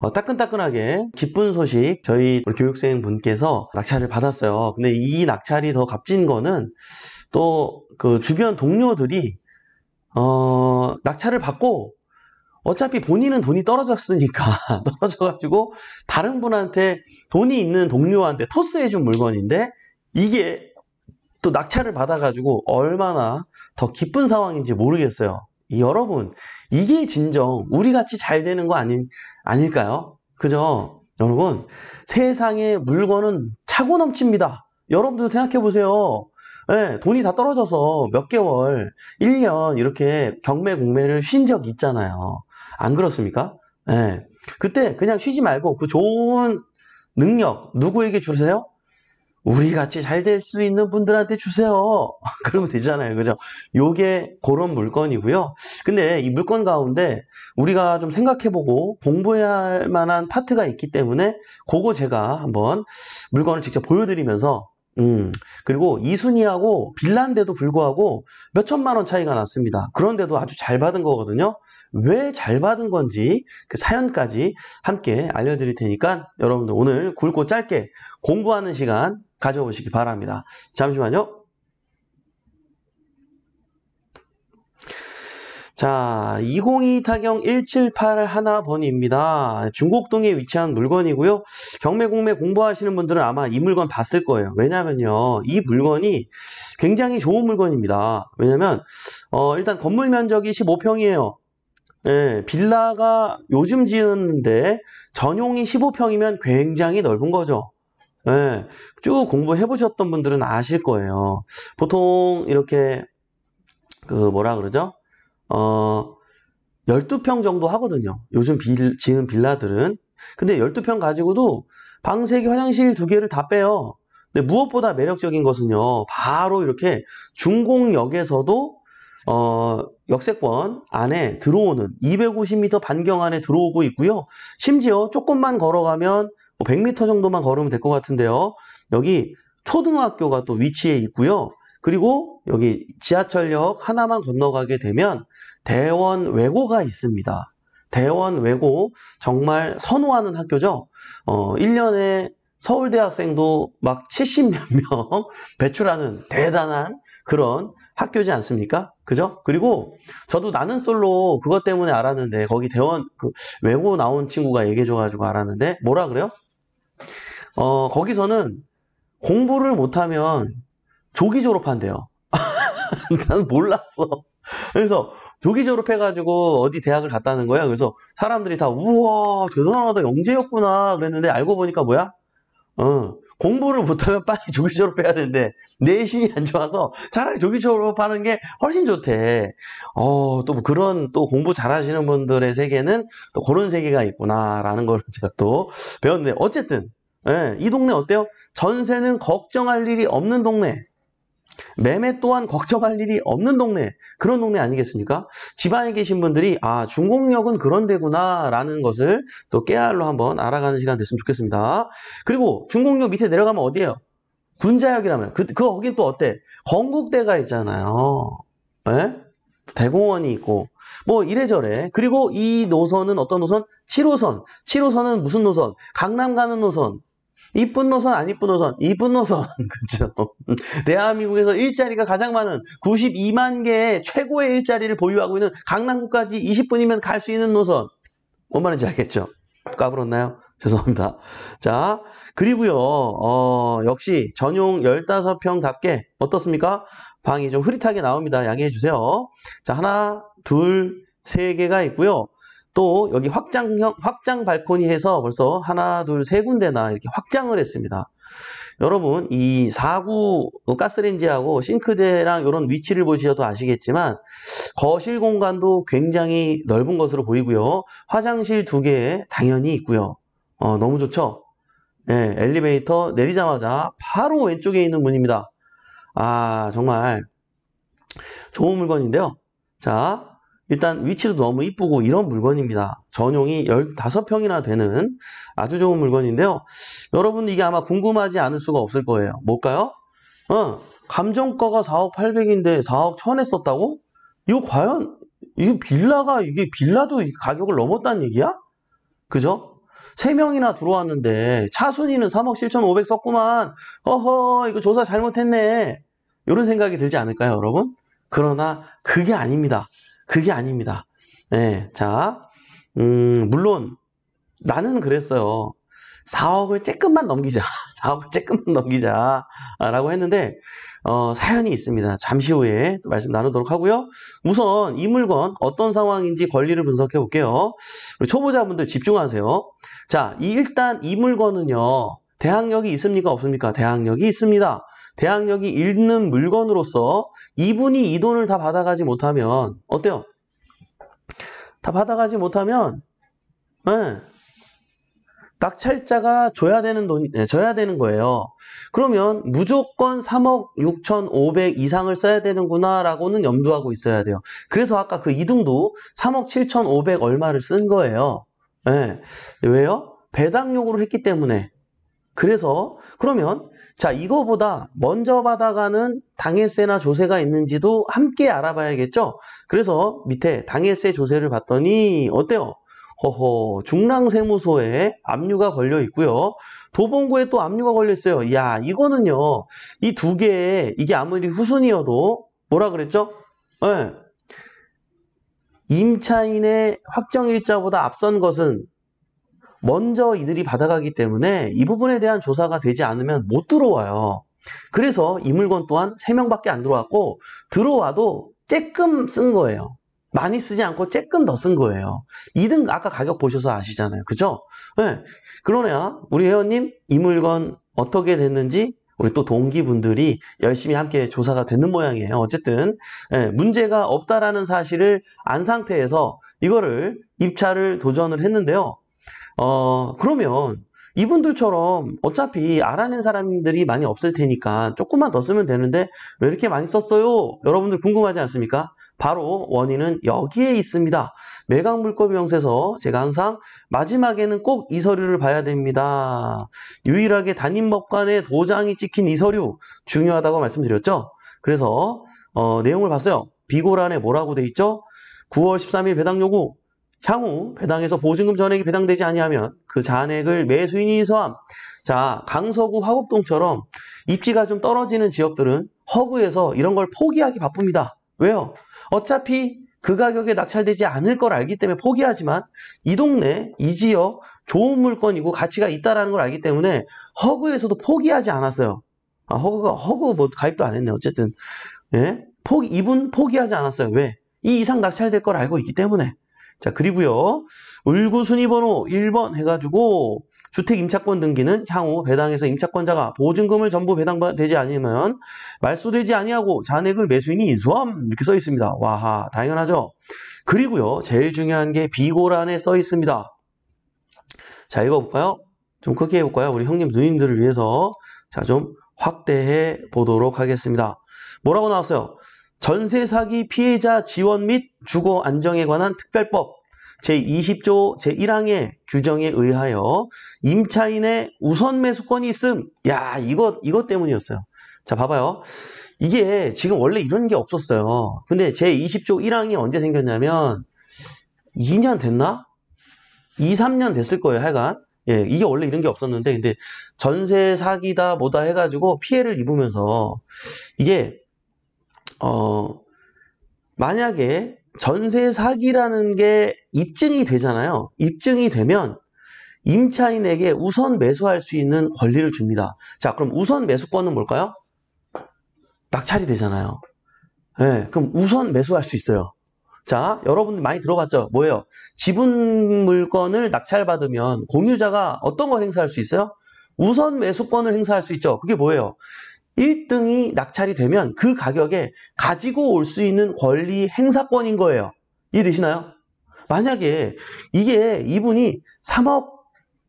어, 따끈따끈하게 기쁜 소식 저희 교육생 분께서 낙찰을 받았어요. 근데 이 낙찰이 더 값진 거는 또 그 주변 동료들이 어, 낙찰을 받고 어차피 본인은 돈이 떨어졌으니까 떨어져가지고 다른 분한테 돈이 있는 동료한테 토스해준 물건인데 이게 또 낙찰을 받아가지고 얼마나 더 기쁜 상황인지 모르겠어요. 여러분 이게 진정 우리 같이 잘 되는 거 아닌 아닐까요? 그죠? 여러분, 세상에 물건은 차고 넘칩니다. 여러분도 생각해 보세요. 네, 돈이 다 떨어져서 몇 개월, 1년 이렇게 경매 공매를 쉰 적 있잖아요. 안 그렇습니까? 네, 그때 그냥 쉬지 말고 그 좋은 능력 누구에게 주세요? 우리 같이 잘 될 수 있는 분들한테 주세요. 그러면 되잖아요. 그죠? 요게 그런 물건이고요. 근데 이 물건 가운데 우리가 좀 생각해보고 공부해야 할 만한 파트가 있기 때문에 그거 제가 한번 물건을 직접 보여드리면서 음, 그리고 이순이하고 빌란데도 불구하고 몇 천만 원 차이가 났습니다. 그런데도 아주 잘 받은 거거든요. 왜 잘 받은 건지 그 사연까지 함께 알려드릴 테니까 여러분들 오늘 굵고 짧게 공부하는 시간 가져보시기 바랍니다. 잠시만요. 자, 202 타경 1781번입니다. 중곡동에 위치한 물건이고요. 경매공매 공부하시는 분들은 아마 이 물건 봤을 거예요. 왜냐면요. 이 물건이 굉장히 좋은 물건입니다. 왜냐면 어, 일단 건물 면적이 15평이에요. 예, 빌라가 요즘 지었는데 전용이 15평이면 굉장히 넓은 거죠. 네, 쭉 공부해 보셨던 분들은 아실 거예요. 보통 이렇게 그 뭐라 그러죠? 어 12평 정도 하거든요. 요즘 빌, 지은 빌라들은. 근데 12평 가지고도 방 3개, 화장실 2개를 다 빼요. 근데 무엇보다 매력적인 것은요. 바로 이렇게 중공역에서도 어, 역세권 안에 들어오는 250m 반경 안에 들어오고 있고요. 심지어 조금만 걸어가면 100m 뭐 정도만 걸으면 될 것 같은데요. 여기 초등학교가 또 위치해 있고요. 그리고 여기 지하철역 하나만 건너가게 되면 대원 외고가 있습니다. 대원 외고 정말 선호하는 학교죠. 어, 1년에 서울대학생도 막 70몇 명 배출하는 대단한 그런 학교지 않습니까? 그죠? 그리고 저도 나는 솔로 그것 때문에 알았는데 거기 대원 그 외고 나온 친구가 얘기해줘가지고 알았는데 뭐라 그래요? 어, 거기서는 공부를 못하면 조기 졸업한대요. 난 몰랐어. 그래서 조기 졸업해가지고 어디 대학을 갔다는 거야. 그래서 사람들이 다 우와 대단하다 영재였구나 그랬는데 알고 보니까 뭐야? 어 공부를 못하면 빨리 조기 졸업해야 되는데 내신이 안 좋아서 차라리 조기 졸업하는 게 훨씬 좋대. 어또 뭐 그런 또 공부 잘하시는 분들의 세계는 또 그런 세계가 있구나라는 걸 제가 또 배웠는데 어쨌든 네, 이 동네 어때요? 전세는 걱정할 일이 없는 동네. 매매 또한 걱정할 일이 없는 동네 그런 동네 아니겠습니까? 지방에 계신 분들이 아 중공역은 그런 데구나 라는 것을 또 깨알로 한번 알아가는 시간 됐으면 좋겠습니다 그리고 중공역 밑에 내려가면 어디예요? 군자역이라면 그, 그 거긴 또 어때? 건국대가 있잖아요 네? 대공원이 있고 뭐 이래저래 그리고 이 노선은 어떤 노선? 7호선 7호선은 무슨 노선? 강남 가는 노선 이쁜 노선, 안 이쁜 노선, 이쁜 노선. 그죠? 대한민국에서 일자리가 가장 많은 92만 개의 최고의 일자리를 보유하고 있는 강남구까지 20분이면 갈 수 있는 노선. 뭔 말인지 알겠죠? 까불었나요? 죄송합니다. 자, 그리고요, 어, 역시 전용 15평답게 어떻습니까? 방이 좀 흐릿하게 나옵니다. 양해해 주세요. 자, 하나, 둘, 세 개가 있고요. 또 여기 확장형 확장 발코니해서 벌써 하나 둘 세 군데나 이렇게 확장을 했습니다. 여러분 이 4구 그 가스레인지하고 싱크대랑 이런 위치를 보셔도 아시겠지만 거실 공간도 굉장히 넓은 것으로 보이고요. 화장실 두 개 당연히 있고요. 어, 너무 좋죠? 네, 엘리베이터 내리자마자 바로 왼쪽에 있는 문입니다. 아 정말 좋은 물건인데요. 자 일단 위치도 너무 이쁘고 이런 물건입니다. 전용이 15평이나 되는 아주 좋은 물건인데요. 여러분 이게 아마 궁금하지 않을 수가 없을 거예요. 뭘까요? 어, 감정가가 4억 800인데 4억 1000에 썼다고? 이거 과연 이게 빌라가 이게 빌라도 가격을 넘었다는 얘기야? 그죠? 3명이나 들어왔는데 차순이는 3억 7,500 썼구만. 어허 이거 조사 잘못했네. 이런 생각이 들지 않을까요 여러분? 그러나 그게 아닙니다. 그게 아닙니다. 예, 자, 음, 물론 나는 그랬어요. 4억을 조금만 넘기자. 4억을 조금만 넘기자. 라고 했는데, 어, 사연이 있습니다. 잠시 후에 말씀 나누도록 하고요. 우선 이 물건 어떤 상황인지 권리를 분석해 볼게요. 우리 초보자분들 집중하세요. 자, 이 일단 이 물건은요. 대항력이 있습니까? 없습니까? 대항력이 있습니다. 대항력이 잃는 물건으로서 이분이 이 돈을 다 받아가지 못하면 어때요? 다 받아가지 못하면 네. 낙찰자가 줘야 되는 돈, 네, 예, 져야 되는 거예요. 그러면 무조건 3억 6,500 이상을 써야 되는구나라고는 염두하고 있어야 돼요. 그래서 아까 그 이등도 3억 7,500 얼마를 쓴 거예요. 네. 왜요? 배당용으로 했기 때문에. 그래서 그러면 자, 이거보다 먼저 받아가는 당해세나 조세가 있는지도 함께 알아봐야겠죠? 그래서 밑에 당해세 조세를 봤더니 어때요? 허허, 중랑세무소에 압류가 걸려 있고요. 도봉구에 또 압류가 걸려 있어요. 야, 이거는요. 이 두 개에 이게 아무리 후순이어도 뭐라 그랬죠? 네. 임차인의 확정일자보다 앞선 것은 먼저 이들이 받아가기 때문에 이 부분에 대한 조사가 되지 않으면 못 들어와요. 그래서 이 물건 또한 3명밖에 안 들어왔고 들어와도 쬐끔 쓴 거예요. 많이 쓰지 않고 쬐끔 더 쓴 거예요. 2등 아까 가격 보셔서 아시잖아요. 그죠? 네. 그러네요. 우리 회원님 이 물건 어떻게 됐는지 우리 또 동기분들이 열심히 함께 조사가 되는 모양이에요. 어쨌든 예, 문제가 없다라는 사실을 안 상태에서 이거를 입찰을 도전을 했는데요. 어, 그러면 이분들처럼 어차피 알아낸 사람들이 많이 없을 테니까 조금만 더 쓰면 되는데 왜 이렇게 많이 썼어요? 여러분들 궁금하지 않습니까? 바로 원인은 여기에 있습니다. 매각 물건 명세서 제가 항상 마지막에는 꼭 이 서류를 봐야 됩니다. 유일하게 담임법관의 도장이 찍힌 이 서류 중요하다고 말씀드렸죠? 그래서 어, 내용을 봤어요. 비고란에 뭐라고 돼 있죠? 9월 13일 배당 요구 향후 배당에서 보증금 전액이 배당되지 아니하면 그 잔액을 매수인이 수함 자, 강서구 화곡동처럼 입지가 좀 떨어지는 지역들은 허구에서 이런 걸 포기하기 바쁩니다. 왜요? 어차피 그 가격에 낙찰되지 않을 걸 알기 때문에 포기하지만 이 동네, 이 지역 좋은 물건이고 가치가 있다라는 걸 알기 때문에 허그에서도 포기하지 않았어요. 아, 허그가허그뭐 가입도 안 했네. 어쨌든 예? 포기, 이분 포기하지 않았어요. 왜? 이 이상 낙찰될 걸 알고 있기 때문에. 자 그리고요 을구 순위번호 1번 해가지고 주택임차권 등기는 향후 배당에서 임차권자가 보증금을 전부 배당되지 않으면 말소되지 아니하고 잔액을 매수인이 인수함 이렇게 써 있습니다. 와하 당연하죠. 그리고요 제일 중요한 게 비고란에 써 있습니다. 자 읽어볼까요? 좀 크게 해볼까요? 우리 형님 누님들을 위해서 자 좀 확대해 보도록 하겠습니다. 뭐라고 나왔어요? 전세 사기 피해자 지원 및 주거 안정에 관한 특별법 제20조 제1항의 규정에 의하여 임차인의 우선 매수권이 있음. 야, 이것 이것 때문이었어요. 자, 봐봐요. 이게 지금 원래 이런 게 없었어요. 근데 제20조 1항이 언제 생겼냐면 2년 됐나? 2, 3년 됐을 거예요, 하여간. 예, 이게 원래 이런 게 없었는데, 근데 전세 사기다 뭐다 해가지고 피해를 입으면서 이게 어, 만약에 전세 사기라는 게 입증이 되잖아요. 입증이 되면 임차인에게 우선 매수할 수 있는 권리를 줍니다. 자, 그럼 우선 매수권은 뭘까요? 낙찰이 되잖아요. 네, 그럼 우선 매수할 수 있어요. 자, 여러분들 많이 들어봤죠? 뭐예요? 지분 물건을 낙찰받으면 공유자가 어떤 걸 행사할 수 있어요? 우선 매수권을 행사할 수 있죠. 그게 뭐예요? 1등이 낙찰이 되면 그 가격에 가지고 올 수 있는 권리 행사권인 거예요. 이해되시나요? 만약에 이게 이분이 3억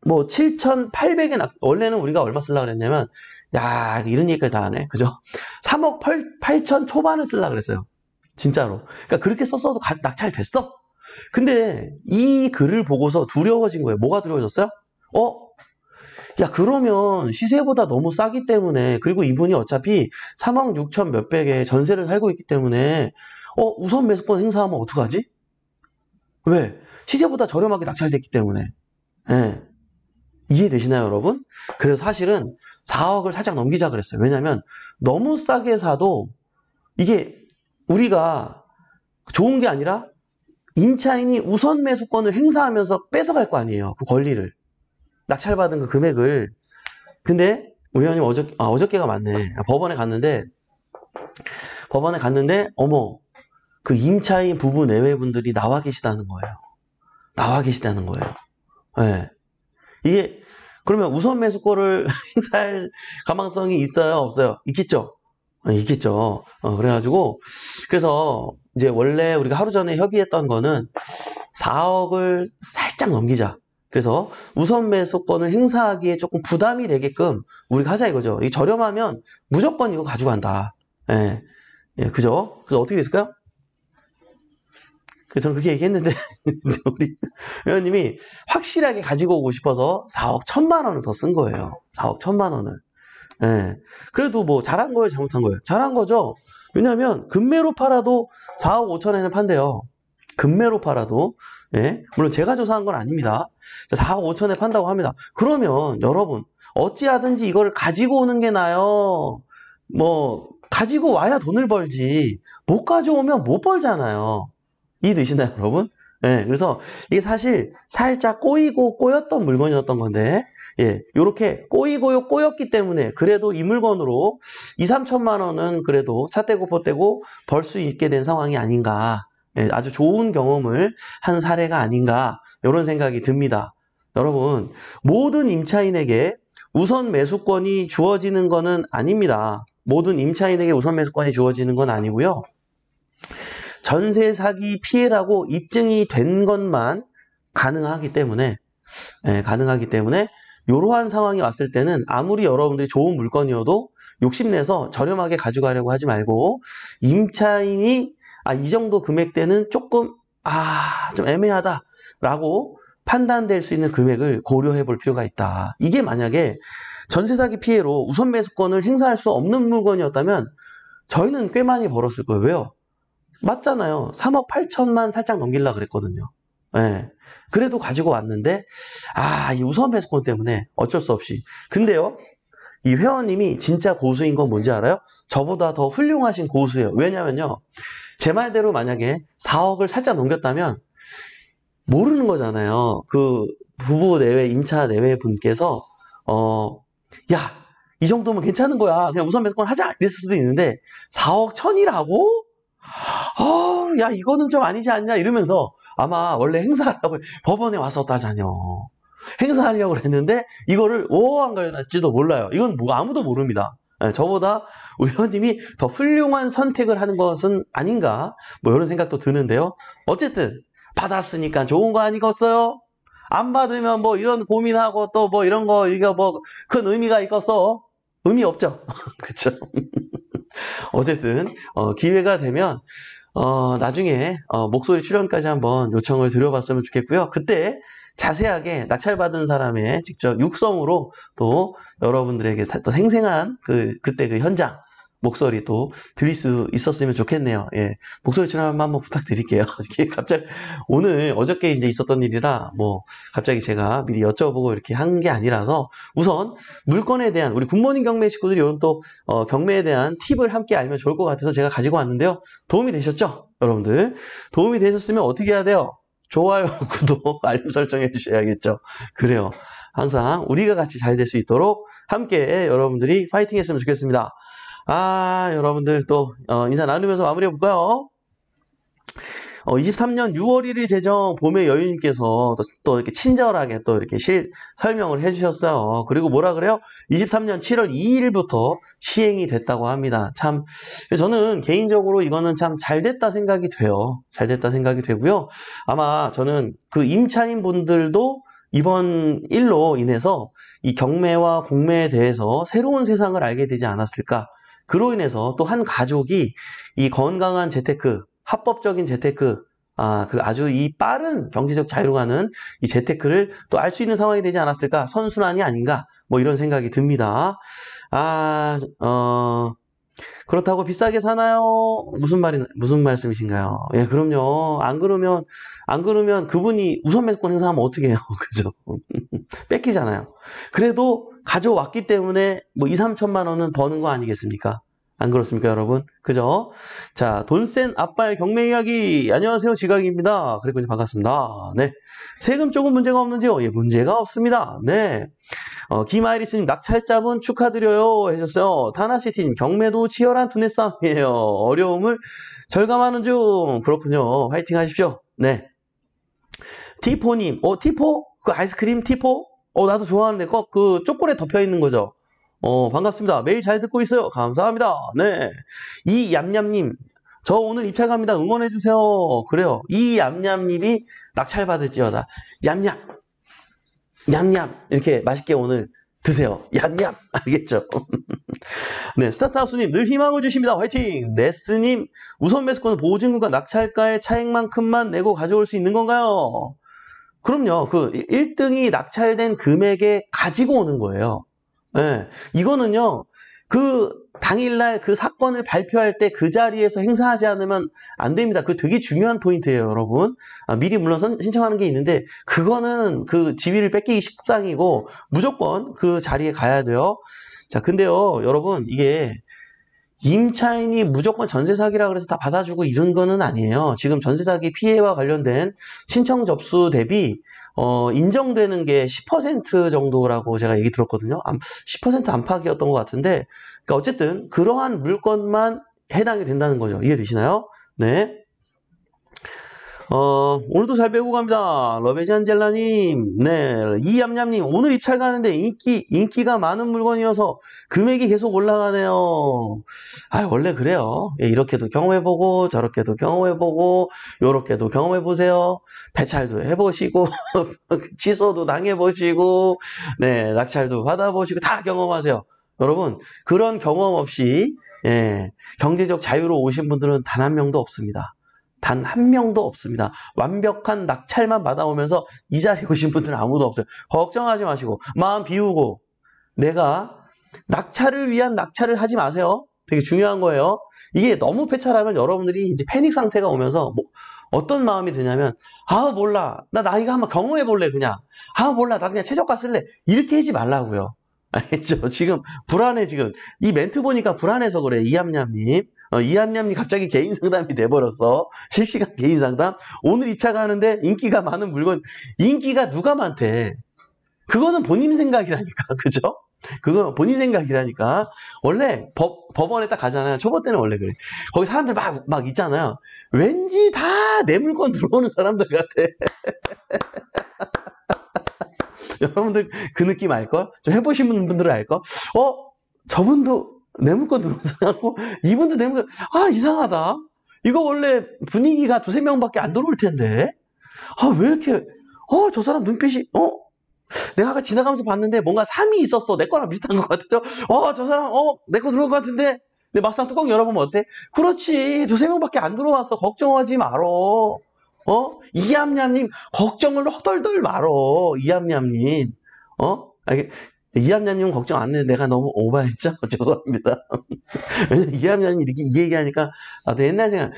뭐7 8백에 낙, 원래는 우리가 얼마 쓰려고 그랬냐면 야 이런 얘기까지 다 하네. 그죠? 3억 8, 8천 초반을 쓰려고 그랬어요. 진짜로. 그러니까 그렇게 썼어도 가, 낙찰됐어. 근데 이 글을 보고서 두려워진 거예요. 뭐가 두려워졌어요? 어? 야 그러면 시세보다 너무 싸기 때문에 그리고 이분이 어차피 3억 6천 몇백에 전세를 살고 있기 때문에 어 우선 매수권 행사하면 어떡하지? 왜? 시세보다 저렴하게 낙찰됐기 때문에 예. 이해되시나요 여러분? 그래서 사실은 4억을 살짝 넘기자 그랬어요 왜냐면 너무 싸게 사도 이게 우리가 좋은 게 아니라 임차인이 우선 매수권을 행사하면서 뺏어갈 거 아니에요 그 권리를 낙찰받은 그 금액을 근데 우연히 어저, 아, 어저께가 맞네 아, 법원에 갔는데 법원에 갔는데 어머 그 임차인 부부 내외분들이 나와 계시다는 거예요 나와 계시다는 거예요 예 네. 이게 그러면 우선 매수권을 행사할 가망성이 있어요 없어요 있겠죠 어, 있겠죠 어, 그래가지고 그래서 이제 원래 우리가 하루 전에 협의했던 거는 4억을 살짝 넘기자 그래서 우선 매수권을 행사하기에 조금 부담이 되게끔 우리가 하자 이거죠. 이 저렴하면 무조건 이거 가져 간다. 예. 예, 그죠? 그래서 어떻게 됐을까요? 그래서 저는 그렇게 얘기했는데 우리 회원님이 확실하게 가지고 오고 싶어서 4억 1천만 원을 더 쓴 거예요. 4억 1천만 원을. 예. 그래도 뭐 잘한 거예요, 잘못한 거예요? 잘한 거죠. 왜냐하면 금매로 팔아도 4억 5천에는 판대요. 금매로 팔아도 예? 물론 제가 조사한 건 아닙니다. 4억 5천에 판다고 합니다. 그러면 여러분 어찌하든지 이걸 가지고 오는 게 나아요. 뭐 가지고 와야 돈을 벌지 못 가져오면 못 벌잖아요. 이해되시나요 여러분? 예, 그래서 이게 사실 살짝 꼬이고 꼬였던 물건이었던 건데 예, 요렇게 꼬이고요 꼬였기 때문에 그래도 이 물건으로 2, 3천만 원은 그래도 차 떼고 포 떼고 벌 수 있게 된 상황이 아닌가 예, 아주 좋은 경험을 한 사례가 아닌가 이런 생각이 듭니다. 여러분 모든 임차인에게 우선 매수권이 주어지는 것은 아닙니다. 모든 임차인에게 우선 매수권이 주어지는 건 아니고요. 전세 사기 피해라고 입증이 된 것만 가능하기 때문에 예, 가능하기 때문에 이러한 상황이 왔을 때는 아무리 여러분들이 좋은 물건이어도 욕심내서 저렴하게 가져가려고 하지 말고 임차인이 아, 이 정도 금액대는 조금, 아, 좀 애매하다. 라고 판단될 수 있는 금액을 고려해 볼 필요가 있다. 이게 만약에 전세 사기 피해로 우선 매수권을 행사할 수 없는 물건이었다면 저희는 꽤 많이 벌었을 거예요. 왜요? 맞잖아요. 3억 8천만 살짝 넘기려고 그랬거든요. 예. 그래도 가지고 왔는데, 아, 이 우선 배수권 때문에 어쩔 수 없이. 근데요, 이 회원님이 진짜 고수인 건 뭔지 알아요? 저보다 더 훌륭하신 고수예요. 왜냐면요, 제 말대로 만약에 4억을 살짝 넘겼다면 모르는 거잖아요. 그 부부 내외, 임차 내외 분께서 어, 야, 이 정도면 괜찮은 거야. 그냥 우선 매수권 하자. 이랬을 수도 있는데 4억 천이라고? 어, 야, 이거는 좀 아니지 않냐 이러면서 아마 원래 행사하려고 법원에 왔었다자녀. 행사하려고 했는데 이거를 오한 걸날지도 몰라요. 이건 뭐 아무도 모릅니다. 예, 저보다 우리 회원님이 더 훌륭한 선택을 하는 것은 아닌가 뭐 이런 생각도 드는데요. 어쨌든 받았으니까 좋은 거 아니겠어요? 안 받으면 뭐 이런 고민하고 또 뭐 이런 거 이거 뭐큰 의미가 있겠어? 의미 없죠. 그렇죠. 어쨌든 어, 기회가 되면 어, 나중에 어, 목소리 출연까지 한번 요청을 드려봤으면 좋겠고요. 그때 자세하게 낙찰받은 사람의 직접 육성으로 또 여러분들에게 또 생생한 그 그때 그 현장 목소리 또 들릴 수 있었으면 좋겠네요. 예. 목소리 출연 한번 부탁드릴게요. 이게 갑자기 오늘 어저께 이제 있었던 일이라 뭐 갑자기 제가 미리 여쭤보고 이렇게 한 게 아니라서 우선 물건에 대한 우리 굿모닝 경매 식구들이 이런 또 어, 경매에 대한 팁을 함께 알면 좋을 것 같아서 제가 가지고 왔는데요. 도움이 되셨죠? 여러분들 도움이 되셨으면 어떻게 해야 돼요? 좋아요, 구독, 알림 설정해 주셔야겠죠. 그래요. 항상 우리가 같이 잘 될 수 있도록 함께 여러분들이 파이팅 했으면 좋겠습니다. 아, 여러분들 또 어, 인사 나누면서 마무리해 볼까요? 어, 23년 6월 1일 제정 봄의 여유님께서 또, 또, 이렇게 친절하게 또 이렇게 실, 설명을 해주셨어요. 어, 그리고 뭐라 그래요? 23년 7월 2일부터 시행이 됐다고 합니다. 참, 저는 개인적으로 이거는 참 잘 됐다 생각이 돼요. 잘 됐다 생각이 되고요. 아마 저는 그 임차인 분들도 이번 일로 인해서 이 경매와 공매에 대해서 새로운 세상을 알게 되지 않았을까 그로 인해서 또 한 가족이 이 건강한 재테크, 합법적인 재테크, 아, 그 아주 이 빠른 경제적 자유로 가는 이 재테크를 또 알 수 있는 상황이 되지 않았을까? 선순환이 아닌가? 뭐 이런 생각이 듭니다. 아, 어, 그렇다고 비싸게 사나요? 무슨 말이 무슨 말씀이신가요? 예, 그럼요. 안 그러면 안 그러면 그분이 우선 매수권 행사하면 어떻게 해요? 그죠? 뺏기잖아요. 그래도 가져왔기 때문에 뭐 2, 3천만 원은 버는 거 아니겠습니까? 안 그렇습니까, 여러분? 그죠? 자, 돈센 아빠의 경매 이야기. 안녕하세요, 지각입니다 그리고 반갑습니다. 네. 세금 조금 문제가 없는지요? 예, 문제가 없습니다. 네. 어, 김아이리스님, 낙찰자분 축하드려요. 해주셨어요. 타나시티님, 경매도 치열한 두뇌 싸움이에요. 어려움을 절감하는 중. 그렇군요. 화이팅 하십시오. 네. 티포님, 어, 티포? 그 아이스크림 티포? 어, 나도 좋아하는데 꼭그 초콜릿 덮여 있는 거죠. 어, 반갑습니다. 매일 잘 듣고 있어요. 감사합니다. 네. 이 얌얌님. 저 오늘 입찰 갑니다. 응원해주세요. 그래요. 이 얌얌님이 낙찰 받을지어다. 얌얌. 얌얌. 이렇게 맛있게 오늘 드세요. 얌얌. 알겠죠? 네. 스타트하우스님, 늘 희망을 주십니다. 화이팅! 네스님, 우선 매스코는 보증금과 낙찰가의 차액만큼만 내고 가져올 수 있는 건가요? 그럼요. 그 1등이 낙찰된 금액에 가지고 오는 거예요. 네. 이거는요. 그 당일날 그 사건을 발표할 때 그 자리에서 행사하지 않으면 안 됩니다. 그 되게 중요한 포인트예요, 여러분. 아, 미리 물러 선, 신청하는 게 있는데 그거는 그 지위를 뺏기기 십상이고 무조건 그 자리에 가야 돼요. 자, 근데요, 여러분 이게 임차인이 무조건 전세 사기라 그래서 다 받아주고 이런 거는 아니에요. 지금 전세 사기 피해와 관련된 신청 접수 대비 어, 인정되는 게 10% 정도라고 제가 얘기 들었거든요. 10% 안팎이었던 것 같은데, 그러니까 어쨌든 그러한 물건만 해당이 된다는 거죠. 이해되시나요? 네. 어, 오늘도 잘 배우고 갑니다. 러베지안젤라님, 네, 이얌얌님, 오늘 입찰 가는데 인기, 인기가 많은 물건이어서 금액이 계속 올라가네요. 아, 원래 그래요. 예, 이렇게도 경험해보고, 저렇게도 경험해보고, 요렇게도 경험해보세요. 배찰도 해보시고, 취소도 당해보시고, 네, 낙찰도 받아보시고, 다 경험하세요. 여러분, 그런 경험 없이, 예, 경제적 자유로 오신 분들은 단 한 명도 없습니다. 단한 명도 없습니다. 완벽한 낙찰만 받아오면서 이 자리에 오신 분들은 아무도 없어요. 걱정하지 마시고 마음 비우고 내가 낙찰을 위한 낙찰을 하지 마세요. 되게 중요한 거예요. 이게 너무 폐차라면 여러분들이 이제 패닉 상태가 오면서 뭐 어떤 마음이 드냐면 아 몰라 나 나이가 한번 경험해 볼래 그냥 아 몰라 나 그냥 최저가 쓸래 이렇게 하지 말라고요. 알겠죠? 지금 불안해 지금 이 멘트 보니까 불안해서 그래 이암냠님 어, 이한념이 갑자기 개인 상담이 돼버렸어. 실시간 개인 상담. 오늘 이차 가는데 인기가 많은 물건, 인기가 누가 많대. 그거는 본인 생각이라니까, 그죠? 그거 본인 생각이라니까. 원래 법, 법원에 딱 가잖아요. 초보 때는 원래 그래. 거기 사람들 막, 막 있잖아요. 왠지 다 내 물건 들어오는 사람들 같아. 여러분들 그 느낌 알걸? 좀 해보신 분들은 알걸? 어? 저분도 내물건 들어오고 이분도 내물건 아 이상하다 이거 원래 분위기가 두세 명밖에 안 들어올 텐데 아 왜 이렇게 어 저 사람 눈빛이 어 내가 아까 지나가면서 봤는데 뭔가 삶이 있었어 내 거랑 비슷한 것 같죠 어 저 사람 어 내 거들어온것 같은데 근데 막상 뚜껑 열어보면 어때 그렇지 두세 명밖에 안 들어왔어 걱정하지 말어 어 이암냠님 걱정을 허덜덜 말어 이암냠님 어 이합냐님 걱정 안 해. 내가 너무 오버했죠? 죄송합니다. 왜냐면 이합냐님 이렇게 이 얘기하니까, 나도 아, 옛날 생각,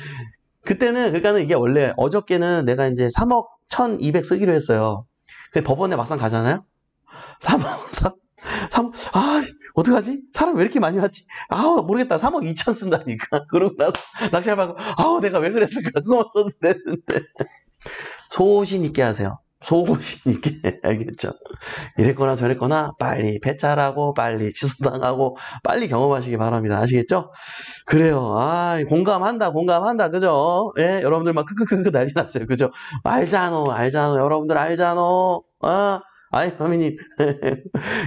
그때는, 그러니까는 이게 원래 어저께는 내가 이제 3억 1200 쓰기로 했어요. 근데 법원에 막상 가잖아요? 3억, 3, 3, 아, 어떡하지? 사람 왜 이렇게 많이 왔지? 아우, 모르겠다. 3억 2천 쓴다니까. 그러고 나서 낚시하고, 아우, 내가 왜 그랬을까? 그거만 써도 되는데. 소신 있게 하세요. 속옷이니까 알겠죠? 이랬거나 저랬거나 빨리 폐차라고 빨리 취소당하고 빨리 경험하시기 바랍니다. 아시겠죠? 그래요. 아 공감한다 공감한다 그죠? 예 여러분들 막 크크크크 난리 났어요. 그죠? 알잖아 알잖아 여러분들 알잖아 아 아이 하미님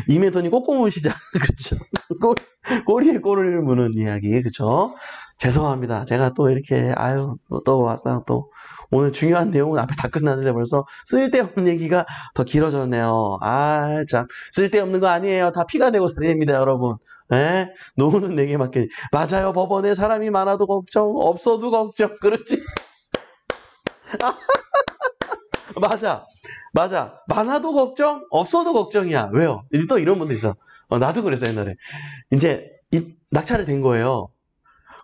이메돈이 꼬꼬무시자 그렇죠? 꼬리, 꼬리에 꼬리를 무는 이야기 그렇죠? 죄송합니다. 제가 또 이렇게 아유 또 와서 또 오늘 중요한 내용은 앞에 다 끝났는데 벌써 쓸데없는 얘기가 더 길어졌네요. 아참 쓸데없는 거 아니에요. 다 피가 되고 살이 됩니다, 여러분. 에? 예? 노후는 내게 맡기 맞아요. 법원에 사람이 많아도 걱정, 없어도 걱정. 그렇지? 맞아, 맞아. 많아도 걱정, 없어도 걱정이야. 왜요? 또 이런 분도 있어. 어, 나도 그랬어 옛날에. 이제 낙찰이 된 거예요.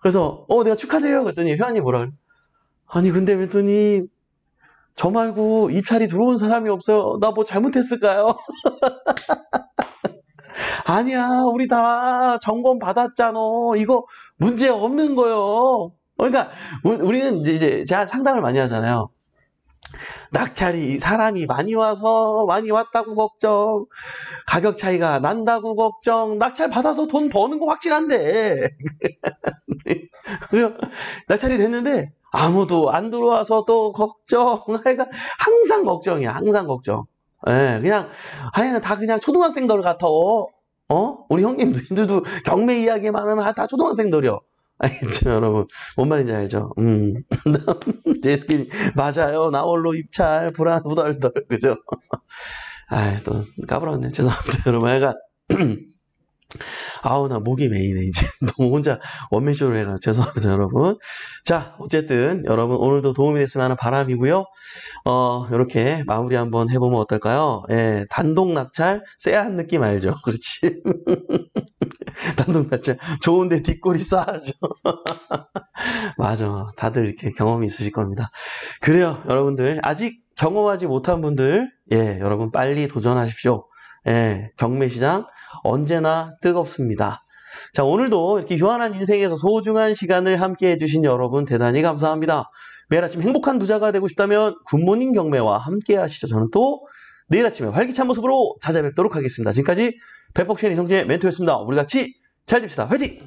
그래서 어 내가 축하드려요 그랬더니 회원님 뭐라 그래? 아니 근데 멘토님 저 말고 입찰이 들어온 사람이 없어요. 나 뭐 잘못했을까요? 아니야, 우리 다 점검 받았잖아. 이거 문제 없는 거요. 그러니까 우리는 이제 제가 상담을 많이 하잖아요. 낙찰이 사람이 많이 와서 많이 왔다고 걱정 가격 차이가 난다고 걱정 낙찰 받아서 돈 버는 거 확실한데 낙찰이 됐는데 아무도 안 들어와서 또 걱정 하여간 항상 걱정이야 항상 걱정 예 그냥 하여간 다 그냥 초등학생들 같아 어 우리 형님들도 경매 이야기만 하면 다 초등학생들이요 알겠죠, 여러분? 뭔 말인지 알죠? 음. 제스킨, 맞아요. 나 홀로 입찰, 불안, 후덜덜. 그죠? 아, 또, 까불었네. 죄송합니다, 여러분. 하여간. 아우 나 목이 메이네 이제 너무 혼자 원맨쇼를 해가 죄송합니다 여러분 자 어쨌든 여러분 오늘도 도움이 됐으면 하는 바람이고요 어 이렇게 마무리 한번 해보면 어떨까요 예 단독 낙찰 쎄한 느낌 알죠 그렇지 단둥단치 좋은데 뒷골이 싸죠. 맞아. 다들 이렇게 경험이 있으실 겁니다. 그래요, 여러분들. 아직 경험하지 못한 분들, 예, 여러분 빨리 도전하십시오. 예, 경매시장 언제나 뜨겁습니다. 자, 오늘도 이렇게 유한한 인생에서 소중한 시간을 함께 해주신 여러분 대단히 감사합니다. 매일 아침 행복한 부자가 되고 싶다면 굿모닝 경매와 함께 하시죠. 저는 또 내일 아침에 활기찬 모습으로 찾아뵙도록 하겠습니다. 지금까지 백복션 이성재 멘토였습니다. 우리 같이 잘 됩시다. 화이팅!